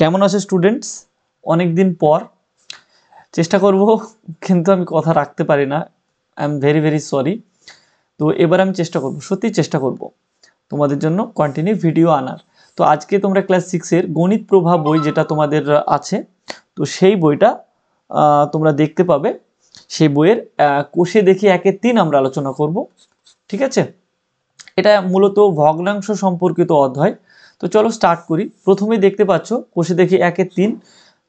কেমন আছে স্টুডেন্টস অনেক দিন পর চেষ্টা করব কিন্তু আমি কথা রাখতে পারি না I am very very sorry তো এবার আমি চেষ্টা করব সত্যি চেষ্টা করব তোমাদের জন্য কন্টিনিউ ভিডিও আনার তো আজকে তোমরা ক্লাস সিক্সের গণিত প্রভাব বই যেটা তোমাদের আছে তো সেই বইটা তোমরা দেখতে পাবে সেই বইয়ের কোষে দেখি একে তিন আমরা আলোচনা করব ঠিক আছে এটা মূলত ভগ্নাংশ সম্পর্কিত অধ্যায় তো চলো স্টার্ট করি প্রথমে দেখতে পাচ্ছ কোষে দেখি একের তিন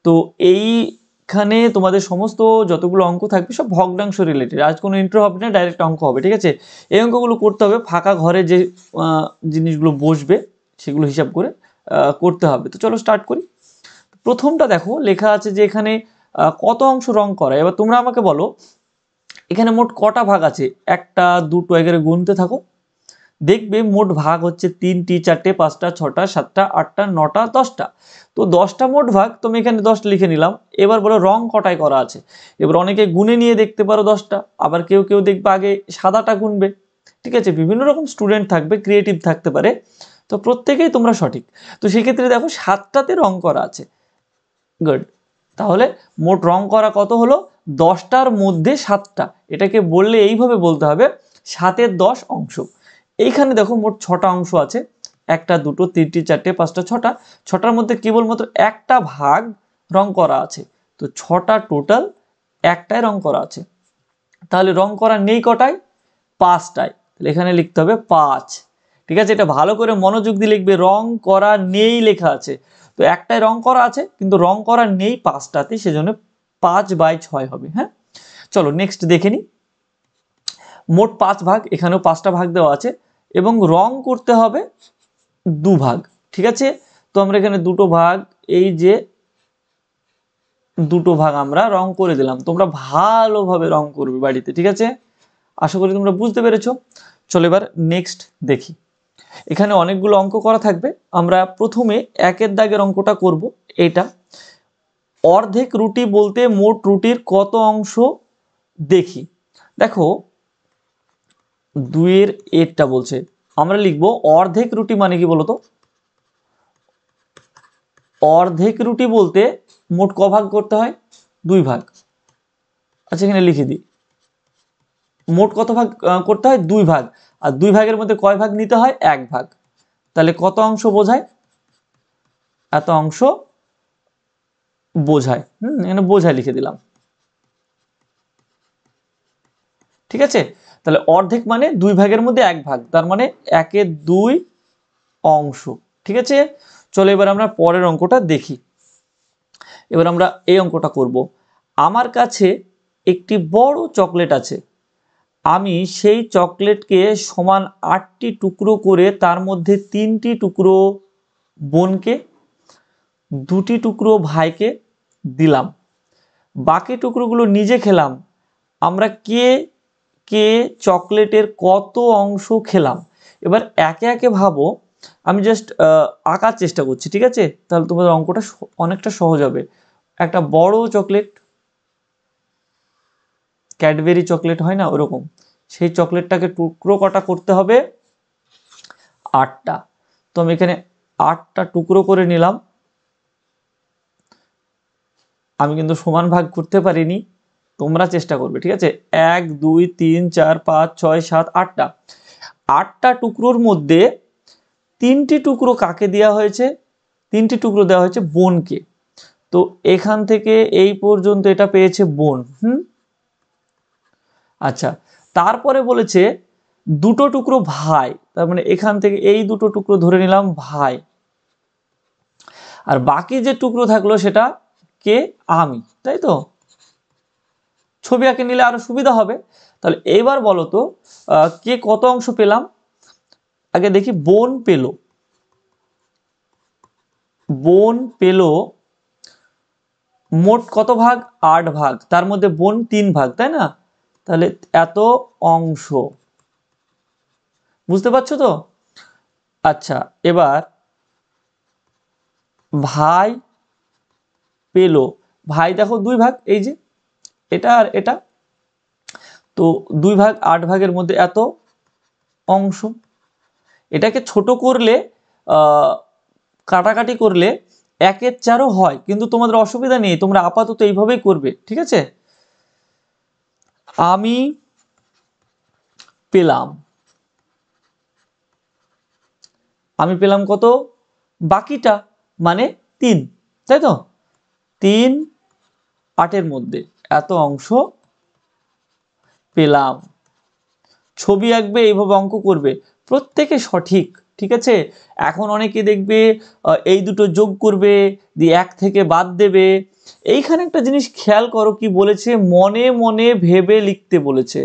তো এইখানে তোমাদের সমস্ত যতগুলো অঙ্ক থাকবে সব ভগ্নাংশ রিলেটেড আজ কোনো ইন্ট্রো হবে না ডাইরেক্ট অঙ্ক হবে ঠিক আছে এই অঙ্কগুলো করতে হবে ফাঁকা ঘরে যে জিনিসগুলো বসবে সেগুলো হিসাব করে করতে হবে তো চলো স্টার্ট করি প্রথমটা দেখো লেখা আছে যে এখানে কত অংশ রং করা এবার তোমরা আমাকে বলো এখানে মোট কটা ভাগ আছে একটা দুটো এগারে গুনতে থাকো দেখবে মোট ভাগ হচ্ছে তিনটি চারটে পাঁচটা ছটা সাতটা আটটা নটা দশটা তো দশটা মোট ভাগ তুমি এখানে দশ লিখে নিলাম এবার বলো রং কটায় করা আছে এবার অনেকে গুনে নিয়ে দেখতে পারো দশটা আবার কেউ কেউ দেখবে আগে সাদাটা গুনবে ঠিক আছে বিভিন্ন রকম স্টুডেন্ট থাকবে ক্রিয়েটিভ থাকতে পারে তো প্রত্যেকেই তোমরা সঠিক তো সেক্ষেত্রে দেখো সাতটাতে রং করা আছে গুড তাহলে মোট রং করা কত হলো দশটার মধ্যে সাতটা এটাকে বললে এইভাবে বলতে হবে সাতের দশ অংশ এইখানে দেখো মোট ছটা অংশ আছে একটা দুটো তিনটি চারটে পাঁচটা ছটা ছটার মধ্যে কেবলমাত্র একটা ভাগ রং করা আছে তো ছটা টোটাল একটাই রং করা আছে তাহলে রং করা নেই কটায় পাঁচটায় তাহলে এখানে লিখতে হবে পাঁচ ঠিক আছে এটা ভালো করে মনোযোগ দিয়ে লিখবে রং করা নেই লেখা আছে তো একটাই রং করা আছে কিন্তু রং করা নেই পাঁচটাতে সেজন্য পাঁচ বাই ছয় হবে হ্যাঁ চলো নেক্সট দেখে নিই মোট পাঁচ ভাগ এখানেও পাঁচটা ভাগ দেওয়া আছে এবং রং করতে হবে দু ভাগ ঠিক আছে তো আমরা এখানে দুটো ভাগ এই যে দুটো ভাগ আমরা রং করে দিলাম তোমরা ভালোভাবে রং করবে বাড়িতে ঠিক আছে আশা করি তোমরা বুঝতে পেরেছ চলো এবার নেক্সট দেখি এখানে অনেকগুলো অঙ্ক করা থাকবে আমরা প্রথমে একের দাগের অঙ্কটা করব এটা অর্ধেক রুটি বলতে মোট রুটির কত অংশ দেখি দেখো দুইয়ের এরটা বলছে আমরা লিখব অর্ধেক রুটি মানে কি বলতো অর্ধেক রুটি বলতে মোট ক ভাগ করতে হয় দুই ভাগ আচ্ছা এখানে লিখে দিই মোট কত ভাগ করতে হয় দুই ভাগ আর দুই ভাগের মধ্যে কয় ভাগ নিতে হয় এক ভাগ তাহলে কত অংশ বোঝায় এত অংশ বোঝায় হুম এখানে বোঝায় লিখে দিলাম ঠিক আছে তাহলে অর্ধেক মানে দুই ভাগের মধ্যে এক ভাগ তার মানে একে দুই অংশ ঠিক আছে চলো এবার আমরা পরের অঙ্কটা দেখি এবার আমরা এই অঙ্কটা করব আমার কাছে একটি বড় চকলেট আছে আমি সেই চকলেটকে সমান আটটি টুকরো করে তার মধ্যে তিনটি টুকরো বোনকে দুটি টুকরো ভাইকে দিলাম বাকি টুকরোগুলো নিজে খেলাম আমরা কে কে চকলেটের কত অংশ খেলাম এবার একে একে ভাবো আমি জাস্ট আঁকার চেষ্টা করছি ঠিক আছে তাহলে তোমাদের অঙ্কটা অনেকটা সহজ হবে একটা বড় চকলেট ক্যাডবেরি চকলেট হয় না ওরকম সেই চকলেটটাকে টুকরো কটা করতে হবে আটটা তো আমি এখানে আটটা টুকরো করে নিলাম আমি কিন্তু সমান ভাগ করতে পারিনি তোমরা চেষ্টা করবে ঠিক আছে এক দুই তিন চার পাঁচ ছয় সাত আটটা আটটা টুকরোর মধ্যে তিনটি টুকরো কাকে দেওয়া হয়েছে তিনটি টুকরো দেওয়া হয়েছে বোনকে তো এখান থেকে এই পর্যন্ত এটা পেয়েছে বোন হুম আচ্ছা তারপরে বলেছে দুটো টুকরো ভাই তার মানে এখান থেকে এই দুটো টুকরো ধরে নিলাম ভাই আর বাকি যে টুকরো থাকলো সেটা কে আমি তাই তো ছবি আঁকে নিলে আরও সুবিধা হবে তাহলে এবার বলো তো কে কত অংশ পেলাম আগে দেখি বোন পেল বোন পেল মোট কত ভাগ আট ভাগ তার মধ্যে বোন তিন ভাগ তাই না তাহলে এত অংশ বুঝতে পারছো তো আচ্ছা এবার ভাই পেল ভাই দেখো দুই ভাগ এই যে এটা আর এটা তো দুই ভাগ আট ভাগের মধ্যে এত অংশ এটাকে ছোট করলে কাটাকাটি করলে একের চারও হয় কিন্তু তোমাদের অসুবিধা নেই তোমরা আপাতত এইভাবেই করবে ঠিক আছে আমি পেলাম আমি পেলাম কত বাকিটা মানে তিন তাই তো তিন আটের মধ্যে এত অংশ পেলাম ছবি আঁকবে এইভাবে অঙ্ক করবে প্রত্যেকে সঠিক ঠিক আছে এখন অনেকে দেখবে এই দুটো যোগ করবে দিয়ে এক থেকে বাদ দেবে এইখানে একটা জিনিস খেয়াল করো কি বলেছে মনে মনে ভেবে লিখতে বলেছে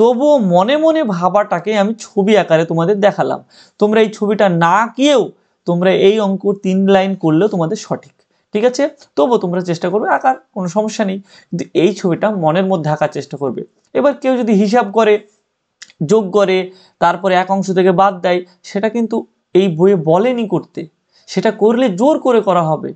তবুও মনে মনে ভাবাটাকে আমি ছবি আকারে তোমাদের দেখালাম তোমরা এই ছবিটা না কিয়েও তোমরা এই অঙ্ক তিন লাইন করলেও তোমাদের সঠিক ঠিক আছে তবুও তোমরা চেষ্টা করবে আঁকার কোনো সমস্যা নেই কিন্তু এই ছবিটা মনের মধ্যে আঁকার চেষ্টা করবে এবার কেউ যদি হিসাব করে যোগ করে তারপরে এক অংশ থেকে বাদ দেয় সেটা কিন্তু এই বইয়ে বলেনি করতে সেটা করলে জোর করে করা হবে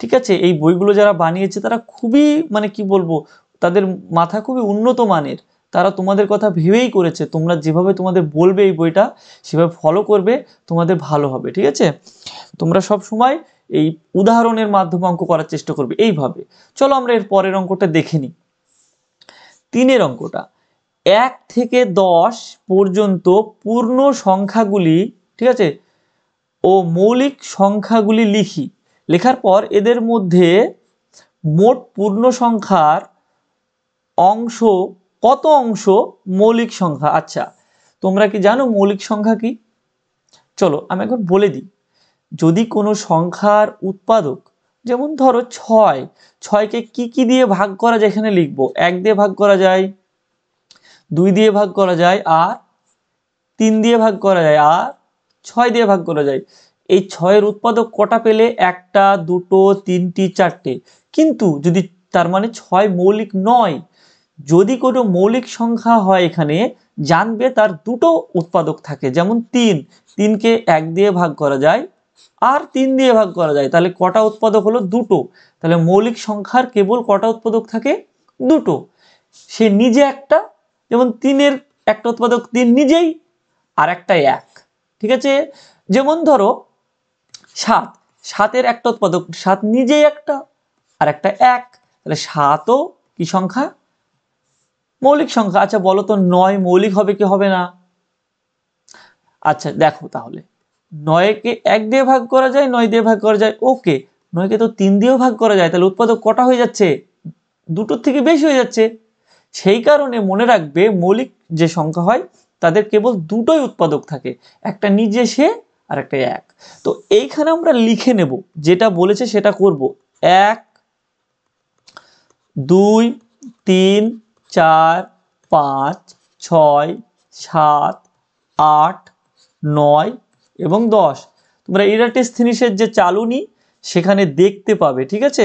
ঠিক আছে এই বইগুলো যারা বানিয়েছে তারা খুবই মানে কি বলবো তাদের মাথা খুবই উন্নত মানের তারা তোমাদের কথা ভেবেই করেছে তোমরা যেভাবে তোমাদের বলবে এই বইটা সেভাবে ফলো করবে তোমাদের ভালো হবে ঠিক আছে তোমরা সব সময় এই উদাহরণের মাধ্যমে অঙ্ক করার চেষ্টা করবে এইভাবে চলো আমরা এর পরের অঙ্কটা দেখে নিই তিনের অঙ্কটা এক থেকে দশ পর্যন্ত পূর্ণ সংখ্যাগুলি ঠিক আছে ও মৌলিক সংখ্যাগুলি লিখি লেখার পর এদের মধ্যে মোট পূর্ণ সংখ্যার অংশ কত অংশ মৌলিক সংখ্যা আচ্ছা তোমরা কি জানো মৌলিক সংখ্যা কি চলো আমি এখন বলে দিই যদি কোনো সংখ্যার উৎপাদক যেমন ধরো ছয় ছয়কে কি কি দিয়ে ভাগ করা যায় এখানে লিখবো এক দিয়ে ভাগ করা যায় দুই দিয়ে ভাগ করা যায় আর তিন দিয়ে ভাগ করা যায় আর ছয় দিয়ে ভাগ করা যায় এই ছয়ের উৎপাদক কটা পেলে একটা দুটো তিনটি চারটে কিন্তু যদি তার মানে ছয় মৌলিক নয় যদি কোনো মৌলিক সংখ্যা হয় এখানে জানবে তার দুটো উৎপাদক থাকে যেমন তিন তিনকে এক দিয়ে ভাগ করা যায় আর তিন দিয়ে ভাগ করা যায় তাহলে কটা উৎপাদক হলো দুটো তাহলে মৌলিক সংখ্যার কেবল কটা উৎপাদক থাকে দুটো সে নিজে একটা যেমন তিনের একটা উৎপাদক তিন নিজেই আর একটা এক ঠিক আছে যেমন ধরো সাত সাতের একটা উৎপাদক সাত নিজেই একটা আর একটা এক তাহলে সাতও কি সংখ্যা মৌলিক সংখ্যা আচ্ছা বলো তো নয় মৌলিক হবে কি হবে না আচ্ছা দেখো তাহলে নয়কে এক দিয়ে ভাগ করা যায় নয় দিয়ে ভাগ করা যায় ওকে নয়কে তো তিন দিয়েও ভাগ করা যায় তাহলে উৎপাদক কটা হয়ে যাচ্ছে দুটোর থেকে বেশি হয়ে যাচ্ছে সেই কারণে মনে রাখবে মৌলিক যে সংখ্যা হয় তাদের কেবল দুটোই উৎপাদক থাকে একটা নিজে সে আর একটা এক তো এইখানে আমরা লিখে নেব যেটা বলেছে সেটা করব এক দুই তিন চার পাঁচ ছয় সাত আট নয় এবং দশ তোমরা থিনিসের যে চালুনি সেখানে দেখতে পাবে ঠিক আছে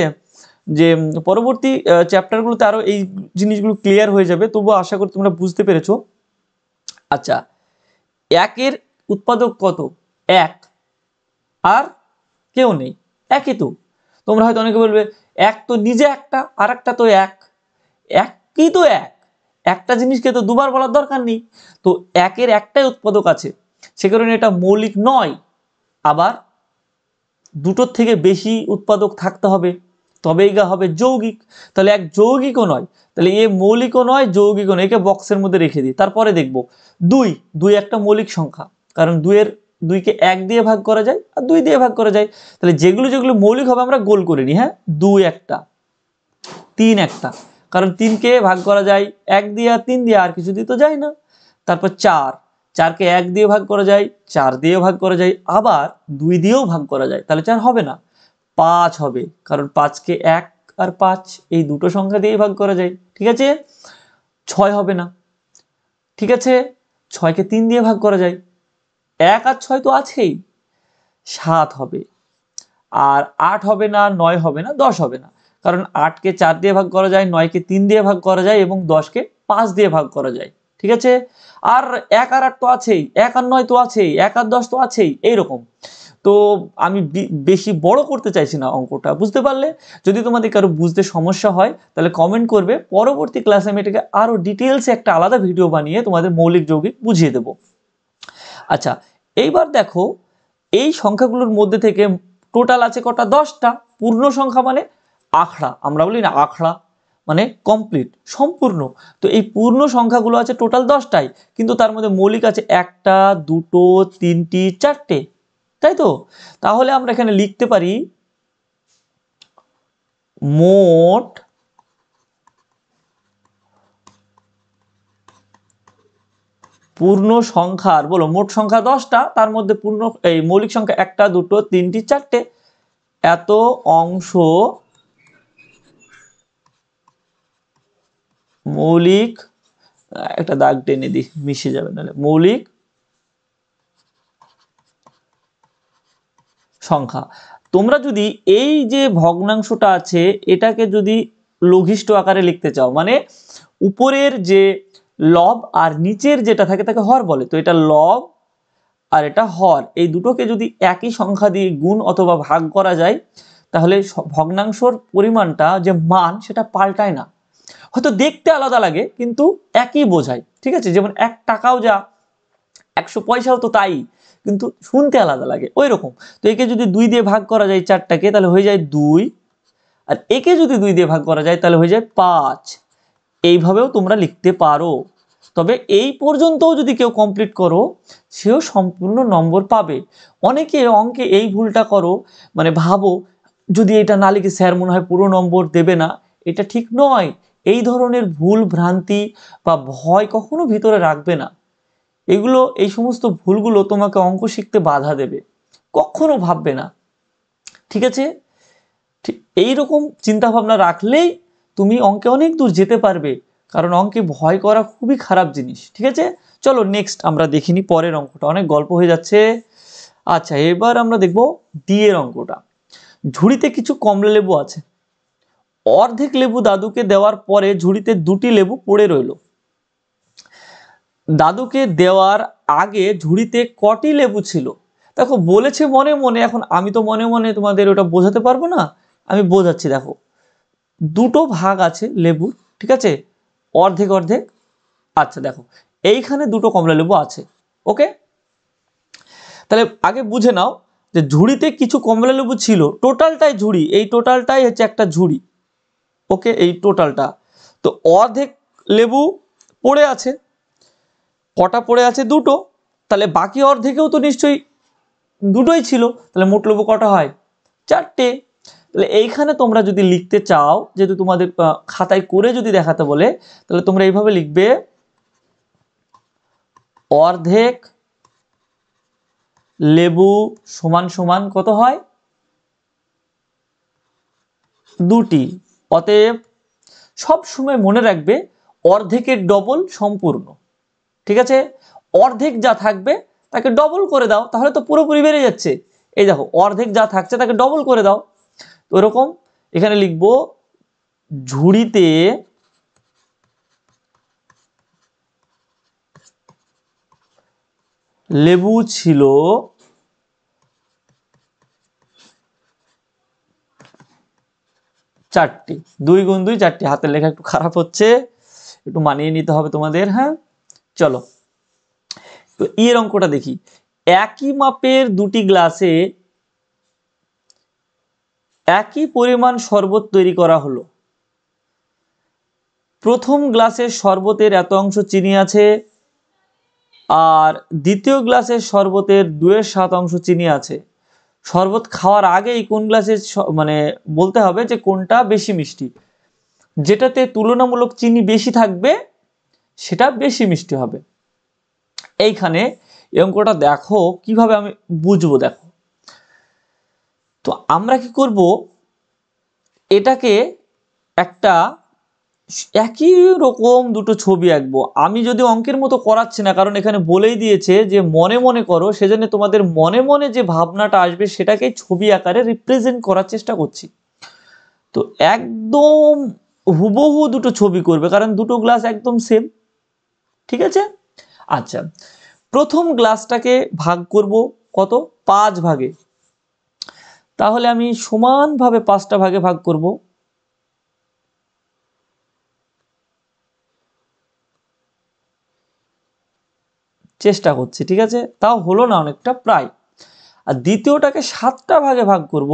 যে পরবর্তী চ্যাপ্টারগুলোতে আরও এই জিনিসগুলো ক্লিয়ার হয়ে যাবে তবুও আশা করি তোমরা বুঝতে পেরেছ আচ্ছা একের উৎপাদক কত এক আর কেউ নেই একই তো তোমরা হয়তো অনেকে বলবে এক তো নিজে একটা আর একটা তো এক একই তো এক একটা জিনিসকে তো দুবার বলার দরকার নেই তো একের একটাই উৎপাদক আছে সে কারণে এটা মৌলিক নয় আবার দুটোর থেকে বেশি উৎপাদক থাকতে হবে তবেই গা হবে যৌগিক তাহলে এক যৌগিকও নয় তাহলে এ মৌলিকও নয় যৌগিকও নয় একে বক্সের মধ্যে রেখে দিই তারপরে দেখব দুই দুই একটা মৌলিক সংখ্যা কারণ দুইয়ের দুইকে এক দিয়ে ভাগ করা যায় আর দুই দিয়ে ভাগ করা যায় তাহলে যেগুলো যেগুলো মৌলিক হবে আমরা গোল করে নিই হ্যাঁ দুই একটা তিন একটা কারণ তিনকে ভাগ করা যায় এক দিয়ে আর তিন দিয়ে আর কিছু দিয়ে তো যায় না তারপর চার চারকে এক দিয়ে ভাগ করা যায় চার দিয়েও ভাগ করা যায় আবার দুই দিয়েও ভাগ করা যায় তাহলে চার হবে না পাঁচ হবে কারণ পাঁচকে এক আর পাঁচ এই দুটো সংখ্যা দিয়েই ভাগ করা যায় ঠিক আছে ছয় হবে না ঠিক আছে ছয়কে তিন দিয়ে ভাগ করা যায় এক আর ছয় তো আছেই সাত হবে আর আট হবে না নয় হবে না দশ হবে না কারণ আটকে চার দিয়ে ভাগ করা যায় নয়কে তিন দিয়ে ভাগ করা যায় এবং দশকে পাঁচ দিয়ে ভাগ করা যায় ঠিক আছে আর এক আর আট তো আছেই এক আর নয় তো আছেই এক আর দশ তো আছেই এইরকম তো আমি বেশি বড় করতে চাইছি না অঙ্কটা বুঝতে পারলে যদি তোমাদের কারো বুঝতে সমস্যা হয় তাহলে কমেন্ট করবে পরবর্তী ক্লাসে আমি এটাকে আরও ডিটেলসে একটা আলাদা ভিডিও বানিয়ে তোমাদের মৌলিক যৌগিক বুঝিয়ে দেব আচ্ছা এইবার দেখো এই সংখ্যাগুলোর মধ্যে থেকে টোটাল আছে কটা দশটা পূর্ণ সংখ্যা মানে আখড়া আমরা বলি না আখড়া মানে কমপ্লিট সম্পূর্ণ তো এই পূর্ণ সংখ্যাগুলো আছে টোটাল দশটাই কিন্তু তার মধ্যে মৌলিক আছে একটা দুটো তিনটি চারটে তাই তো তাহলে আমরা এখানে লিখতে পারি মোট পূর্ণ সংখ্যার বলো মোট সংখ্যা দশটা তার মধ্যে পূর্ণ এই মৌলিক সংখ্যা একটা দুটো তিনটি চারটে এত অংশ মৌলিক একটা দাগ টেনে দিই মিশে যাবে নাহলে মৌলিক সংখ্যা তোমরা যদি এই যে ভগ্নাংশটা আছে এটাকে যদি লঘিষ্ঠ আকারে লিখতে চাও মানে উপরের যে লব আর নিচের যেটা থাকে তাকে হর বলে তো এটা লব আর এটা হর এই দুটোকে যদি একই সংখ্যা দিয়ে গুণ অথবা ভাগ করা যায় তাহলে ভগ্নাংশর পরিমাণটা যে মান সেটা পাল্টায় না হয়তো দেখতে আলাদা লাগে কিন্তু একই বোঝায় ঠিক আছে যেমন এক টাকাও যা একশো পয়সাও তো তাই কিন্তু শুনতে আলাদা লাগে ওই রকম তো একে যদি দুই দিয়ে ভাগ করা যায় চারটাকে তাহলে হয়ে যায় দুই আর একে যদি দুই দিয়ে ভাগ করা যায় তাহলে হয়ে যায় পাঁচ এইভাবেও তোমরা লিখতে পারো তবে এই পর্যন্তও যদি কেউ কমপ্লিট করো সেও সম্পূর্ণ নম্বর পাবে অনেকে অঙ্কে এই ভুলটা করো মানে ভাবো যদি এটা না লিখে স্যার মনে হয় পুরো নম্বর দেবে না এটা ঠিক নয় এই ধরনের ভুল ভ্রান্তি বা ভয় কখনো ভিতরে রাখবে না এগুলো এই সমস্ত ভুলগুলো তোমাকে অঙ্ক শিখতে বাধা দেবে কখনো ভাববে না ঠিক আছে এই রকম চিন্তাভাবনা রাখলেই তুমি অঙ্কে অনেক দূর যেতে পারবে কারণ অঙ্কে ভয় করা খুবই খারাপ জিনিস ঠিক আছে চলো নেক্সট আমরা দেখিনি পরের অঙ্কটা অনেক গল্প হয়ে যাচ্ছে আচ্ছা এবার আমরা দেখব ডি এর অঙ্কটা ঝুড়িতে কিছু কমলা লেবু আছে অর্ধেক লেবু দাদুকে দেওয়ার পরে ঝুড়িতে দুটি লেবু পড়ে রইল দাদুকে দেওয়ার আগে ঝুড়িতে কটি লেবু ছিল দেখো বলেছে মনে মনে এখন আমি তো মনে মনে তোমাদের ওটা বোঝাতে পারবো না আমি বোঝাচ্ছি দেখো দুটো ভাগ আছে লেবু ঠিক আছে অর্ধেক অর্ধেক আচ্ছা দেখো এইখানে দুটো কমলা লেবু আছে ওকে তাহলে আগে বুঝে নাও যে ঝুড়িতে কিছু কমলা লেবু ছিল টোটালটাই ঝুড়ি এই টোটালটাই হচ্ছে একটা ঝুড়ি ওকে এই টোটালটা তো অর্ধেক লেবু পড়ে আছে কটা পড়ে আছে দুটো তাহলে বাকি অর্ধেকেও তো নিশ্চয়ই দুটোই ছিল তাহলে মোট লেবু কটা হয় চারটে তাহলে এইখানে তোমরা যদি লিখতে চাও যেহেতু তোমাদের খাতায় করে যদি দেখাতে বলে তাহলে তোমরা এইভাবে লিখবে অর্ধেক লেবু সমান সমান কত হয় দুটি অতএব সব সময় মনে রাখবে অর্ধেকের ডবল সম্পূর্ণ ঠিক আছে অর্ধেক যা থাকবে তাকে ডবল করে দাও তাহলে তো পুরোপুরি বেড়ে যাচ্ছে এই দেখো অর্ধেক যা থাকছে তাকে ডবল করে দাও তো এরকম এখানে লিখব ঝুড়িতে লেবু ছিল চারটি দুই গুণ দুই চারটি হাতের লেখা একটু খারাপ হচ্ছে একটু মানিয়ে নিতে হবে তোমাদের হ্যাঁ চলো তো এর অঙ্কটা দেখি একই মাপের দুটি গ্লাসে একই পরিমাণ শরবত তৈরি করা হলো প্রথম গ্লাসের শরবতের এত অংশ চিনি আছে আর দ্বিতীয় গ্লাসের শরবতের দুয়ের সাত অংশ চিনি আছে শরবত খাওয়ার আগেই কোন গ্লাসে মানে বলতে হবে যে কোনটা বেশি মিষ্টি যেটাতে তুলনামূলক চিনি বেশি থাকবে সেটা বেশি মিষ্টি হবে এইখানে এই অঙ্কটা দেখো কিভাবে আমি বুঝবো দেখো তো আমরা কি করব এটাকে একটা একই রকম দুটো ছবি আঁকবো আমি যদি অঙ্কের মতো করাচ্ছি না কারণ এখানে বলেই দিয়েছে যে মনে মনে করো সেজন্য তোমাদের মনে মনে যে ভাবনাটা আসবে সেটাকে ছবি আকারে রিপ্রেজেন্ট করার চেষ্টা করছি তো একদম হুবহু দুটো ছবি করবে কারণ দুটো গ্লাস একদম সেম ঠিক আছে আচ্ছা প্রথম গ্লাসটাকে ভাগ করব কত পাঁচ ভাগে তাহলে আমি সমানভাবে পাঁচটা ভাগে ভাগ করবো চেষ্টা করছি ঠিক আছে তাও হলো না অনেকটা প্রায় আর দ্বিতীয়টাকে সাতটা ভাগে ভাগ করব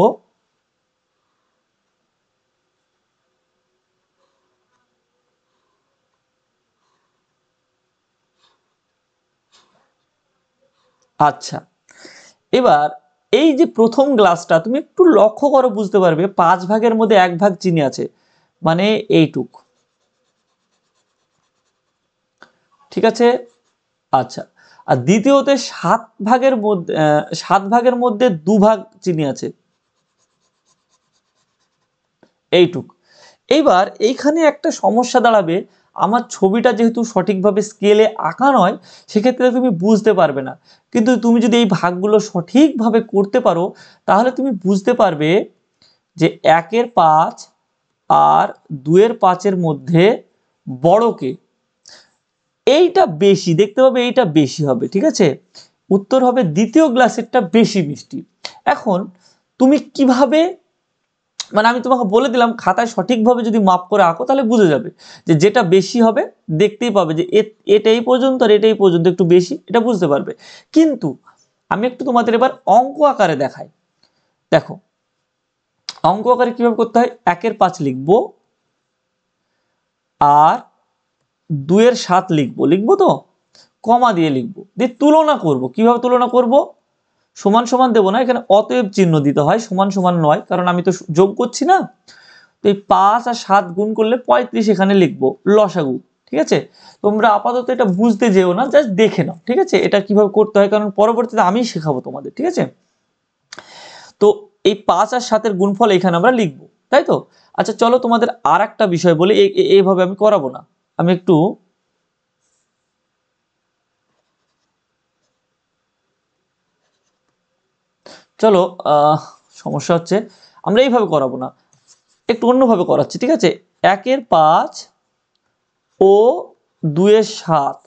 আচ্ছা এবার এই যে প্রথম গ্লাসটা তুমি একটু লক্ষ্য করো বুঝতে পারবে পাঁচ ভাগের মধ্যে এক ভাগ চিনি আছে মানে এইটুক ঠিক আছে আচ্ছা আর দ্বিতীয়তে সাত ভাগের মধ্যে সাত ভাগের মধ্যে দুভাগ চিনি আছে এইটুক এইবার এইখানে একটা সমস্যা দাঁড়াবে আমার ছবিটা যেহেতু সঠিকভাবে স্কেলে আঁকা নয় সেক্ষেত্রে তুমি বুঝতে পারবে না কিন্তু তুমি যদি এই ভাগগুলো সঠিকভাবে করতে পারো তাহলে তুমি বুঝতে পারবে যে একের পাঁচ আর দুয়ের পাঁচের মধ্যে বড়কে এইটা বেশি দেখতে পাবে এইটা বেশি হবে ঠিক আছে উত্তর হবে দ্বিতীয় গ্লাসেরটা বেশি মিষ্টি এখন তুমি কিভাবে মানে আমি তোমাকে বলে দিলাম খাতায় সঠিকভাবে যদি মাপ করে আঁকো তাহলে বুঝে যাবে যে যেটা বেশি হবে দেখতেই পাবে যে এটা এই পর্যন্ত আর এটাই পর্যন্ত একটু বেশি এটা বুঝতে পারবে কিন্তু আমি একটু তোমাদের এবার অঙ্ক আকারে দেখাই দেখো অঙ্ক আকারে কীভাবে করতে হয় একের পাঁচ লিখবো আর দুয়ের সাত লিখব লিখবো তো কমা দিয়ে লিখবো দিয়ে তুলনা করব কিভাবে তুলনা করব সমান সমান দেবো না এখানে অতএব চিহ্ন দিতে হয় সমান সমান নয় কারণ আমি তো যোগ করছি না তো এই পাঁচ আর সাত গুণ করলে পঁয়ত্রিশ এখানে লিখবো লসাগু ঠিক আছে তোমরা আপাতত এটা বুঝতে যেও না জাস্ট দেখে নাও ঠিক আছে এটা কিভাবে করতে হয় কারণ পরবর্তীতে আমি শেখাবো তোমাদের ঠিক আছে তো এই পাঁচ আর সাতের গুণফল এখানে আমরা লিখবো তাই তো আচ্ছা চলো তোমাদের আর একটা বিষয় বলি এইভাবে আমি করাবো না আমি একটু চলো সমস্যা হচ্ছে আমরা এইভাবে করাবো না একটু অন্যভাবে করাচ্ছি ঠিক আছে একের পাঁচ ও দুয়ের সাত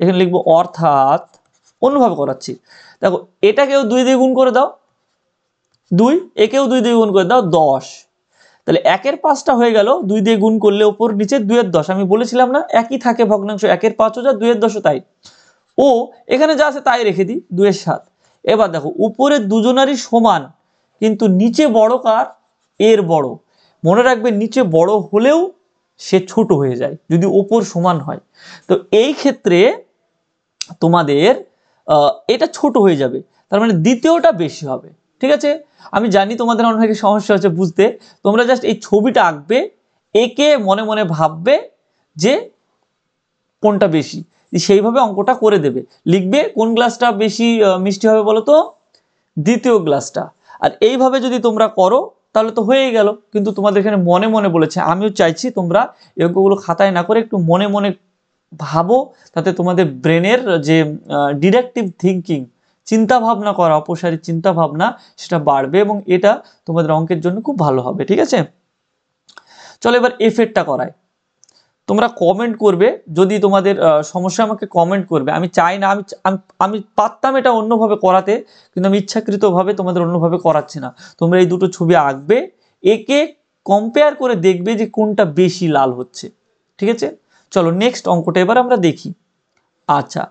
এখানে লিখবো অর্থাৎ অন্যভাবে করাচ্ছি দেখো এটাকেও দুই দিয়ে গুণ করে দাও দুই একেও দুই দিয়ে গুণ করে দাও দশ তাহলে একের পাঁচটা হয়ে গেল দুই দিয়ে গুণ করলে ওপর নিচে দুয়ের দশ আমি বলেছিলাম না একই থাকে ভগ্নাংশ একের পাঁচও যা দুয়ের দশও তাই ও এখানে যা আছে তাই রেখে দিই দুয়ের সাত এবার দেখো উপরে দুজনারই সমান কিন্তু নিচে বড় কার এর বড় মনে রাখবে নিচে বড় হলেও সে ছোট হয়ে যায় যদি ওপর সমান হয় তো এই ক্ষেত্রে তোমাদের এটা ছোট হয়ে যাবে তার মানে দ্বিতীয়টা বেশি হবে ঠিক আছে আমি জানি তোমাদের অনেক সমস্যা হচ্ছে বুঝতে তোমরা জাস্ট এই ছবিটা আঁকবে একে মনে মনে ভাববে যে কোনটা বেশি সেইভাবে অঙ্কটা করে দেবে লিখবে কোন গ্লাসটা বেশি মিষ্টি হবে বলো তো দ্বিতীয় গ্লাসটা আর এইভাবে যদি তোমরা করো তাহলে তো হয়ে গেল কিন্তু তোমাদের এখানে মনে মনে বলেছে আমিও চাইছি তোমরা এই অঙ্কগুলো খাতায় না করে একটু মনে মনে ভাবো তাতে তোমাদের ব্রেনের যে ডিরেক্টিভ থিঙ্কিং চিন্তা ভাবনা করা অপসারী চিন্তা ভাবনা সেটা বাড়বে এবং এটা তোমাদের অঙ্কের জন্য খুব ভালো হবে ঠিক আছে চলো এবার এফেক্টটা করায় তোমরা কমেন্ট করবে যদি তোমাদের সমস্যা আমাকে কমেন্ট করবে আমি চাই না আমি আমি পারতাম এটা অন্যভাবে করাতে কিন্তু আমি ইচ্ছাকৃতভাবে তোমাদের অন্যভাবে করাচ্ছি না তোমরা এই দুটো ছবি আঁকবে একে কম্পেয়ার করে দেখবে যে কোনটা বেশি লাল হচ্ছে ঠিক আছে চলো নেক্সট অঙ্কটা এবার আমরা দেখি আচ্ছা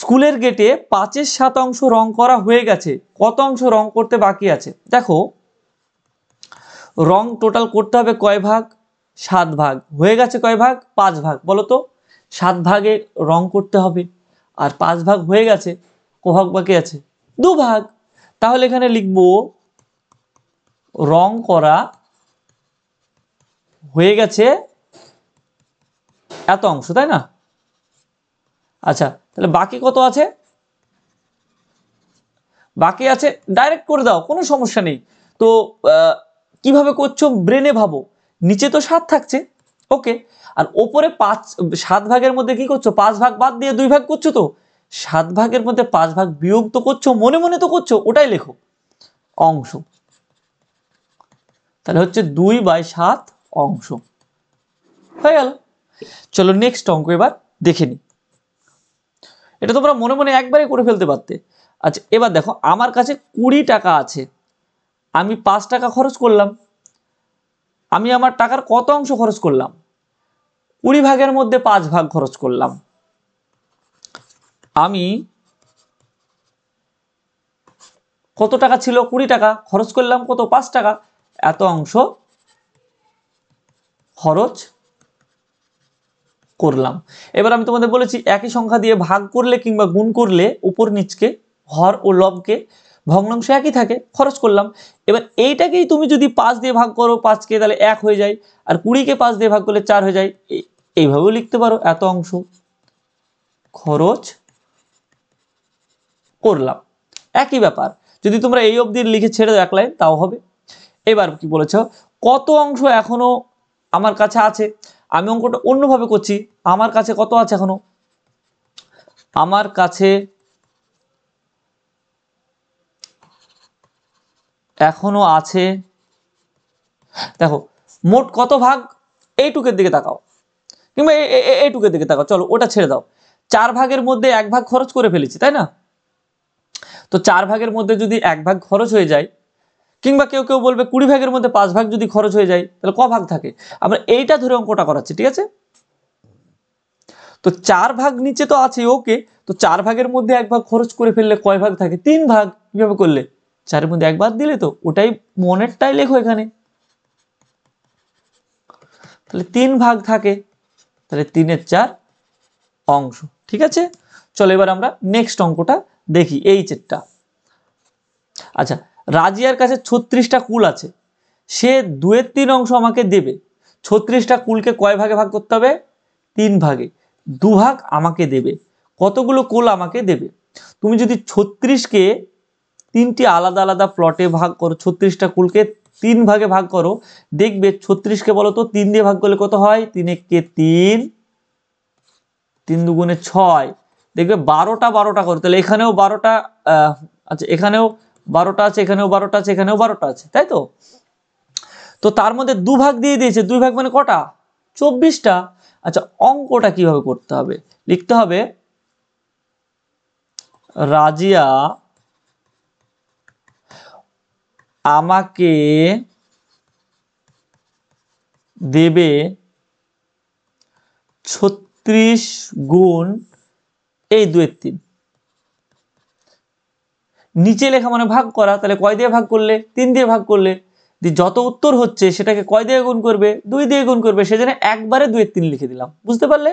স্কুলের গেটে পাঁচের সাত অংশ রং করা হয়ে গেছে কত অংশ রং করতে বাকি আছে দেখো রং টোটাল করতে হবে কয় ভাগ সাত ভাগ হয়ে গেছে কয় ভাগ পাঁচ ভাগ বলো তো সাত ভাগে রং করতে হবে আর পাঁচ ভাগ হয়ে গেছে ক ভাগ বাকি আছে দু ভাগ তাহলে এখানে লিখব রং করা হয়ে গেছে এত অংশ তাই না আচ্ছা তাহলে বাকি কত আছে বাকি আছে ডাইরেক্ট করে দাও কোনো সমস্যা নেই তো কিভাবে করছো ব্রেনে ভাবো নিচে তো সাত থাকছে ওকে আর ওপরে পাঁচ সাত ভাগের মধ্যে কি করছো পাঁচ ভাগ বাদ দিয়ে দুই ভাগ করছো তো সাত ভাগের মধ্যে পাঁচ ভাগ বিয়োগ তো করছো মনে মনে তো করছো ওটাই লেখো অংশ তাহলে হচ্ছে দুই বাই সাত অংশ হয়ে গেল চলো নেক্সট অঙ্ক এবার দেখে নিই এটা তোমরা মনে মনে একবারে করে ফেলতে পারতে আচ্ছা এবার দেখো আমার কাছে কুড়ি টাকা আছে আমি পাঁচ টাকা খরচ করলাম আমি আমার টাকার কত অংশ খরচ করলাম কুড়ি ভাগের মধ্যে পাঁচ ভাগ খরচ করলাম আমি কত টাকা ছিল কুড়ি টাকা খরচ করলাম কত পাঁচ টাকা এত অংশ খরচ করলাম এবার আমি তোমাদের বলেছি একই সংখ্যা দিয়ে ভাগ করলে কিংবা গুণ করলে উপর নিচকে হর ও লবকে ভগ্নাংশ একই থাকে খরচ করলাম এবার এইটাকেই তুমি যদি পাঁচ দিয়ে ভাগ করো পাঁচকে তাহলে এক হয়ে যায় আর কুড়িকে পাঁচ দিয়ে ভাগ করলে চার হয়ে যায় এইভাবেও লিখতে পারো এত অংশ খরচ করলাম একই ব্যাপার যদি তোমরা এই অবধি লিখে ছেড়ে দাও এক লাইন তাও হবে এবার কি বলেছ কত অংশ এখনও আমার কাছে আছে আমি অঙ্কটা অন্যভাবে করছি আমার কাছে কত আছে এখনো আমার কাছে এখনো আছে দেখো মোট কত ভাগ এইটুকের দিকে তাকাও কিংবা এইটুকের দিকে তাকাও চলো ওটা ছেড়ে দাও চার ভাগের মধ্যে এক ভাগ খরচ করে ফেলেছি তাই না তো চার ভাগের মধ্যে যদি এক ভাগ খরচ হয়ে যায় কিংবা কেউ কেউ বলবে কুড়ি ভাগের মধ্যে পাঁচ ভাগ যদি খরচ হয়ে যায় তাহলে ক ভাগ থাকে আমরা এইটা ধরে অঙ্কটা করাচ্ছি ঠিক আছে তো চার ভাগ নিচে তো আছে ওকে তো চার ভাগের মধ্যে এক ভাগ খরচ করে ফেললে কয় ভাগ থাকে তিন ভাগ কিভাবে করলে চারের মধ্যে একবার দিলে তো ওটাই মনেরটাই লেখো এখানে তাহলে তিন ভাগ থাকে তাহলে তিনের চার অংশ ঠিক আছে চলো এবার আমরা নেক্সট অঙ্কটা দেখি এই চেটটা আচ্ছা রাজিয়ার কাছে ছত্রিশটা কুল আছে সে দুয়ের তিন অংশ আমাকে দেবে ছত্রিশটা কুলকে কয় ভাগে ভাগ করতে হবে তিন ভাগে দুভাগ আমাকে দেবে কতগুলো কুল আমাকে দেবে তুমি যদি ছত্রিশকে তিনটি আলাদা আলাদা প্লটে ভাগ করো ছত্রিশটা কুলকে তিন ভাগে ভাগ করো দেখবে ছত্রিশকে বলো তো তিন দিয়ে ভাগ করলে কত হয় তিন কে তিন তিন দুগুণে ছয় দেখবে বারোটা বারোটা করো তাহলে এখানেও বারোটা আচ্ছা এখানেও বারোটা আছে এখানেও বারোটা আছে এখানেও বারোটা আছে তাই তো তো তার মধ্যে দু ভাগ দিয়ে দিয়েছে দুই ভাগ মানে কটা চব্বিশটা আচ্ছা অঙ্কটা কিভাবে করতে হবে লিখতে হবে রাজিয়া আমাকে দেবে ছত্রিশ গুণ এই দুয়ের তিন নিচে লেখা মানে ভাগ করা তাহলে কয় দিয়ে ভাগ করলে তিন দিয়ে ভাগ করলে যত উত্তর হচ্ছে সেটাকে কয় দিয়ে গুণ করবে দুই দিয়ে গুণ করবে সেজন্য একবারে দুয়ের তিন লিখে দিলাম বুঝতে পারলে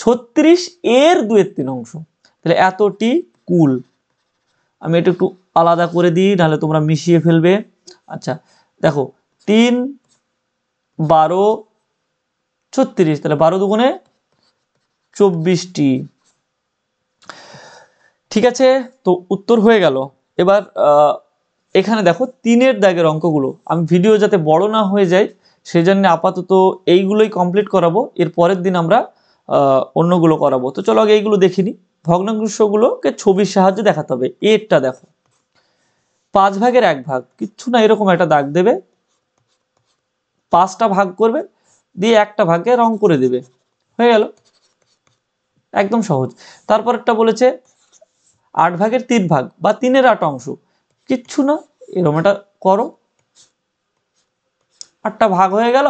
ছত্রিশ এর দুয়ের তিন অংশ তাহলে এতটি কুল আমি এটা একটু আলাদা করে দিই নাহলে তোমরা মিশিয়ে ফেলবে আচ্ছা দেখো তিন বারো ছত্রিশ তাহলে বারো দুগুণে চব্বিশটি ঠিক আছে তো উত্তর হয়ে গেল এবার এখানে দেখো তিনের দাগের অঙ্কগুলো আমি ভিডিও যাতে বড় না হয়ে যায় সেই জন্য আপাতত এইগুলোই কমপ্লিট করাবো এর পরের দিন আমরা অন্যগুলো করাবো তো চলো আগে এইগুলো দেখিনি ভগ্নাংশগুলোকে ছবির সাহায্যে দেখাতে হবে এরটা দেখো পাঁচ ভাগের এক ভাগ কিচ্ছু না এরকম একটা দাগ দেবে পাঁচটা ভাগ করবে দিয়ে একটা ভাগে রং করে দেবে হয়ে গেল একদম সহজ তারপর একটা বলেছে আট ভাগের তিন ভাগ বা তিনের আট অংশ কিচ্ছু না এরম এটা করো আটটা ভাগ হয়ে গেল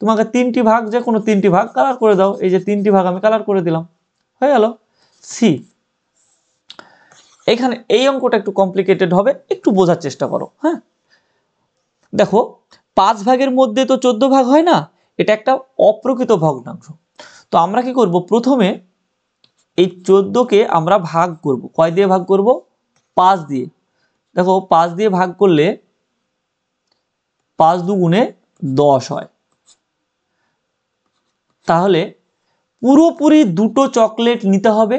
তোমাকে তিনটি ভাগ যে কোনো তিনটি ভাগ কালার করে দাও এই যে তিনটি ভাগ আমি কালার করে দিলাম হয়ে গেল সি এখানে এই অঙ্কটা একটু কমপ্লিকেটেড হবে একটু বোঝার চেষ্টা করো হ্যাঁ দেখো পাঁচ ভাগের মধ্যে তো চোদ্দ ভাগ হয় না এটা একটা অপ্রকৃত ভগ্নাংশ তো আমরা কি করব প্রথমে এই চোদ্দোকে আমরা ভাগ করব কয় দিয়ে ভাগ করব পাঁচ দিয়ে দেখো পাঁচ দিয়ে ভাগ করলে পাঁচ দুগুণে দশ হয় তাহলে পুরোপুরি দুটো চকলেট নিতে হবে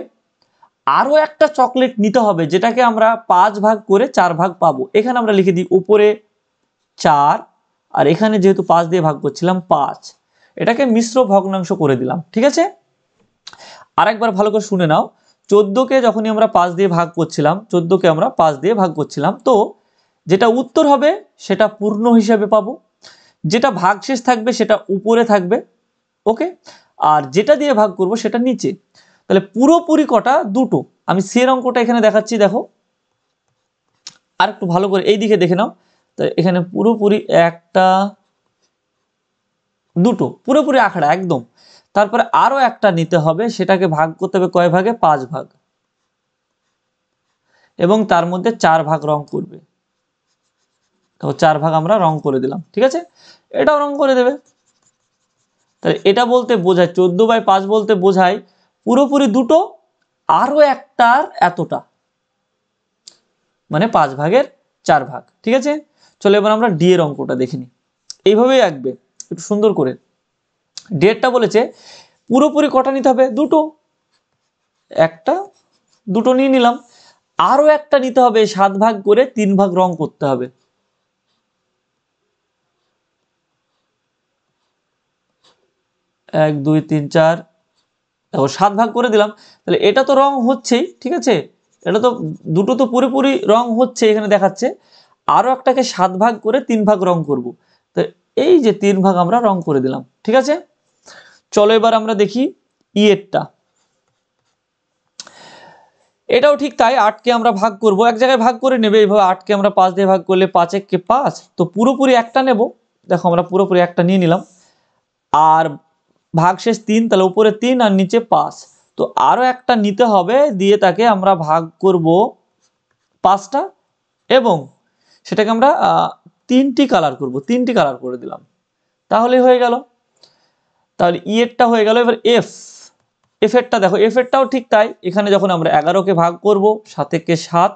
আরও একটা চকলেট নিতে হবে যেটাকে আমরা পাঁচ ভাগ করে চার ভাগ পাবো এখানে আমরা লিখে দিই উপরে চার আর এখানে যেহেতু পাঁচ দিয়ে ভাগ করছিলাম পাঁচ এটাকে মিশ্র ভগ্নাংশ করে দিলাম ঠিক আছে আরেকবার ভালো করে শুনে নাও চোদ্দোকে যখনই আমরা পাঁচ দিয়ে ভাগ করছিলাম চোদ্দোকে আমরা পাঁচ দিয়ে ভাগ করছিলাম তো যেটা উত্তর হবে সেটা পূর্ণ হিসাবে পাবো যেটা ভাগশেষ থাকবে সেটা উপরে থাকবে ওকে আর যেটা দিয়ে ভাগ করব সেটা নিচে তাহলে পুরোপুরি কটা দুটো আমি সের অঙ্কটা এখানে দেখাচ্ছি দেখো আর একটু ভালো করে এই দিকে দেখে নাও তো এখানে পুরোপুরি একটা দুটো পুরোপুরি আখড়া একদম তারপরে আরও একটা নিতে হবে সেটাকে ভাগ করতে হবে কয় ভাগে পাঁচ ভাগ এবং তার মধ্যে চার ভাগ রং করবে তো চার ভাগ আমরা রং করে দিলাম ঠিক আছে এটাও রং করে দেবে তাহলে এটা বলতে বোঝায় চোদ্দ বাই পাঁচ বলতে বোঝায় পুরোপুরি দুটো আরও একটার এতটা মানে পাঁচ ভাগের চার ভাগ ঠিক আছে চলে এবার আমরা ডি এর অঙ্কটা দেখিনি নিই এইভাবেই আঁকবে একটু সুন্দর করে ডেটটা বলেছে পুরোপুরি কটা নিতে হবে দুটো একটা দুটো নিয়ে নিলাম আরও একটা নিতে হবে সাত ভাগ করে তিন ভাগ রং করতে হবে এক দুই তিন চার দেখো সাত ভাগ করে দিলাম তাহলে এটা তো রং হচ্ছেই ঠিক আছে এটা তো দুটো তো পুরোপুরি রং হচ্ছে এখানে দেখাচ্ছে আরও একটাকে সাত ভাগ করে তিন ভাগ রং করব তো এই যে তিন ভাগ আমরা রং করে দিলাম ঠিক আছে চলো এবার আমরা দেখি ইয়েরটা এটাও ঠিক তাই আটকে আমরা ভাগ করব এক জায়গায় ভাগ করে নেবে এইভাবে আটকে আমরা পাঁচ দিয়ে ভাগ করলে পাঁচ এককে পাঁচ তো পুরোপুরি একটা নেব দেখো আমরা পুরোপুরি একটা নিয়ে নিলাম আর ভাগ শেষ তিন তাহলে উপরে তিন আর নিচে পাঁচ তো আরও একটা নিতে হবে দিয়ে তাকে আমরা ভাগ করব পাঁচটা এবং সেটাকে আমরা তিনটি কালার করব তিনটি কালার করে দিলাম তাহলে হয়ে গেল তাহলে ই e এরটা হয়ে গেল এবার এফ এফ এরটা দেখো এফ এরটাও ঠিক তাই এখানে যখন আমরা এগারোকে ভাগ করব সাতেকে সাত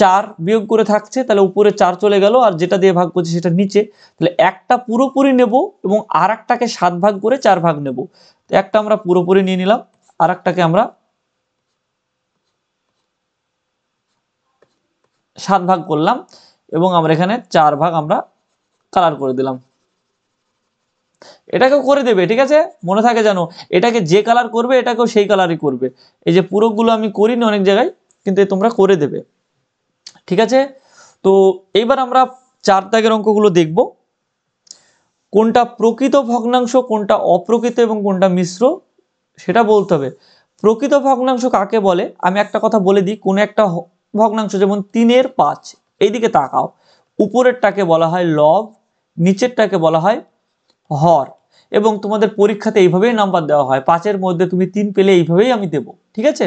চার বিয়োগ করে থাকছে তাহলে উপরে চার চলে গেল আর যেটা দিয়ে ভাগ করছে সেটা নিচে তাহলে একটা পুরোপুরি নেব এবং আর একটাকে সাত ভাগ করে চার ভাগ নেব একটা আমরা পুরোপুরি নিয়ে নিলাম আর একটাকে আমরা সাত ভাগ করলাম এবং আমরা এখানে চার ভাগ আমরা কালার করে দিলাম এটাকেও করে দেবে ঠিক আছে মনে থাকে জানো এটাকে যে কালার করবে এটাকেও সেই কালারই করবে এই যে পুরোগুলো আমি করিনি অনেক জায়গায় কিন্তু তোমরা করে দেবে ঠিক আছে তো এবার আমরা চার দাগের অঙ্কগুলো দেখব কোনটা প্রকৃত ভগ্নাংশ কোনটা অপ্রকৃত এবং কোনটা মিশ্র সেটা বলতে হবে প্রকৃত ভগ্নাংশ কাকে বলে আমি একটা কথা বলে দিই কোনো একটা ভগ্নাংশ যেমন তিনের পাঁচ এইদিকে তাকাও উপরেরটাকে বলা হয় লব নিচেরটাকে বলা হয় হর এবং তোমাদের পরীক্ষাতে এইভাবেই নাম্বার দেওয়া হয় পাঁচের মধ্যে তুমি তিন পেলে এইভাবেই আমি দেব ঠিক আছে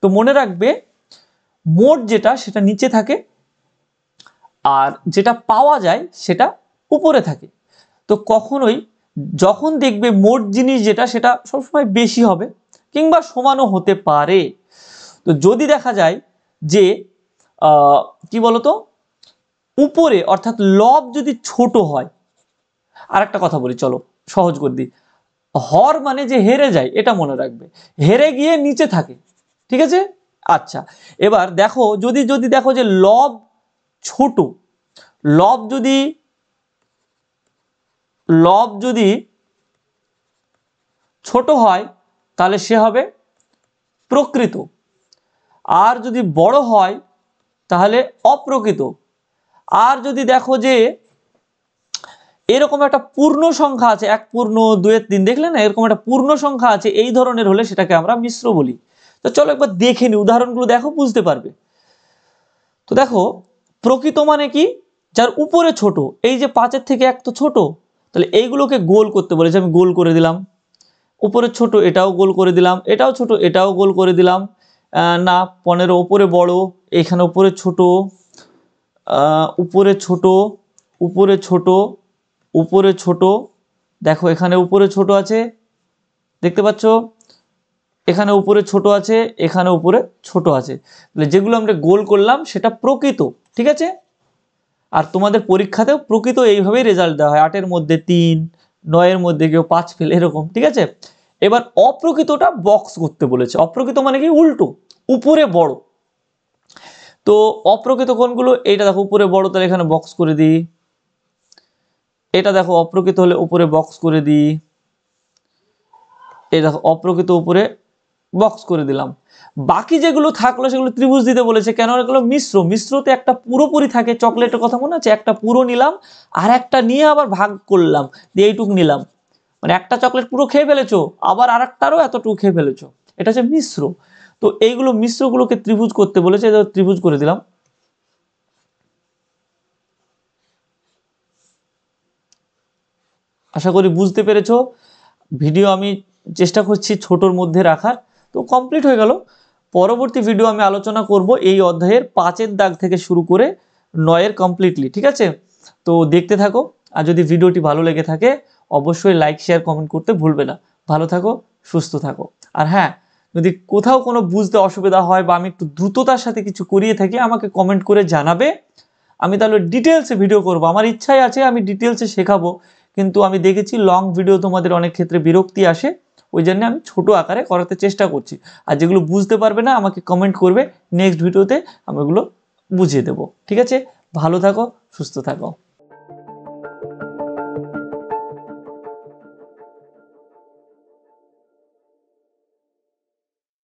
তো মনে রাখবে মোট যেটা সেটা নিচে থাকে আর যেটা পাওয়া যায় সেটা উপরে থাকে তো কখনোই যখন দেখবে মোট জিনিস যেটা সেটা সবসময় বেশি হবে কিংবা সমানও হতে পারে তো যদি দেখা যায় যে কি বলতো উপরে অর্থাৎ লব যদি ছোট হয় আর একটা কথা বলি চলো সহজ করে দিই হর মানে যে হেরে যায় এটা মনে রাখবে হেরে গিয়ে নিচে থাকে ঠিক আছে আচ্ছা এবার দেখো যদি যদি দেখো যে লব ছোট লব যদি লব যদি ছোট হয় তাহলে সে হবে প্রকৃত আর যদি বড় হয় তাহলে অপ্রকৃত আর যদি দেখো যে এরকম একটা পূর্ণ সংখ্যা আছে এক পূর্ণ দুয়ের তিন দেখলেন না এরকম একটা পূর্ণ সংখ্যা আছে এই ধরনের হলে সেটাকে আমরা মিশ্র বলি তো চলো একবার দেখে নি উদাহরণগুলো দেখো বুঝতে পারবে তো দেখো প্রকৃত মানে কি যার উপরে ছোট এই যে পাঁচের থেকে এক তো ছোট তাহলে এইগুলোকে গোল করতে বলেছে আমি গোল করে দিলাম উপরে ছোট এটাও গোল করে দিলাম এটাও ছোট এটাও গোল করে দিলাম না পনেরো ওপরে বড় এখানে উপরে ছোট উপরে ছোট উপরে ছোট উপরে ছোট দেখো এখানে উপরে ছোট আছে দেখতে পাচ্ছ এখানে উপরে ছোট আছে এখানে উপরে ছোট আছে তাহলে যেগুলো আমরা গোল করলাম সেটা প্রকৃত ঠিক আছে আর তোমাদের পরীক্ষাতেও প্রকৃত এইভাবেই রেজাল্ট দেওয়া হয় আটের মধ্যে তিন নয়ের মধ্যে কেউ পাঁচ ফেল এরকম ঠিক আছে এবার অপ্রকৃতটা বক্স করতে বলেছে অপ্রকৃত মানে কি উল্টো উপরে বড় তো অপ্রকৃত কোনগুলো এইটা দেখো উপরে বড় তাহলে এখানে বক্স করে দিই এটা দেখো অপ্রকৃত হলে উপরে বক্স করে দিই এই দেখো অপ্রকৃত উপরে বক্স করে দিলাম বাকি যেগুলো থাকলো সেগুলো ত্রিভুজ দিতে বলেছে কেন এগুলো মিশ্র মিশ্রতে একটা পুরোপুরি থাকে চকলেটের কথা মনে আছে একটা পুরো নিলাম আর একটা নিয়ে আবার ভাগ করলাম দিয়ে এইটুক নিলাম মানে একটা চকলেট পুরো খেয়ে ফেলেছো আবার আর একটারও এতটুকু খেয়ে ফেলেছো এটা হচ্ছে মিশ্র তো এইগুলো মিশ্রগুলোকে ত্রিভুজ করতে বলেছে ত্রিভুজ করে দিলাম আশা করি বুঝতে পেরেছ ভিডিও আমি চেষ্টা করছি ছোটোর মধ্যে রাখার তো কমপ্লিট হয়ে গেল পরবর্তী ভিডিও আমি আলোচনা করব এই অধ্যায়ের পাঁচের দাগ থেকে শুরু করে নয়ের কমপ্লিটলি ঠিক আছে তো দেখতে থাকো আর যদি ভিডিওটি ভালো লেগে থাকে অবশ্যই লাইক শেয়ার কমেন্ট করতে ভুলবে না ভালো থাকো সুস্থ থাকো আর হ্যাঁ যদি কোথাও কোনো বুঝতে অসুবিধা হয় বা আমি একটু দ্রুততার সাথে কিছু করিয়ে থাকি আমাকে কমেন্ট করে জানাবে আমি তাহলে ডিটেলসে ভিডিও করব আমার ইচ্ছাই আছে আমি ডিটেলসে শেখাবো কিন্তু আমি দেখেছি লং ভিডিও তোমাদের অনেক ক্ষেত্রে বিরক্তি আসে ওই জন্য আমি ছোট আকারে করাতে চেষ্টা করছি আর যেগুলো বুঝতে পারবে না আমাকে কমেন্ট করবে নেক্সট ভিডিওতে আমি ওগুলো বুঝিয়ে দেবো ঠিক আছে ভালো থাকো সুস্থ থাকো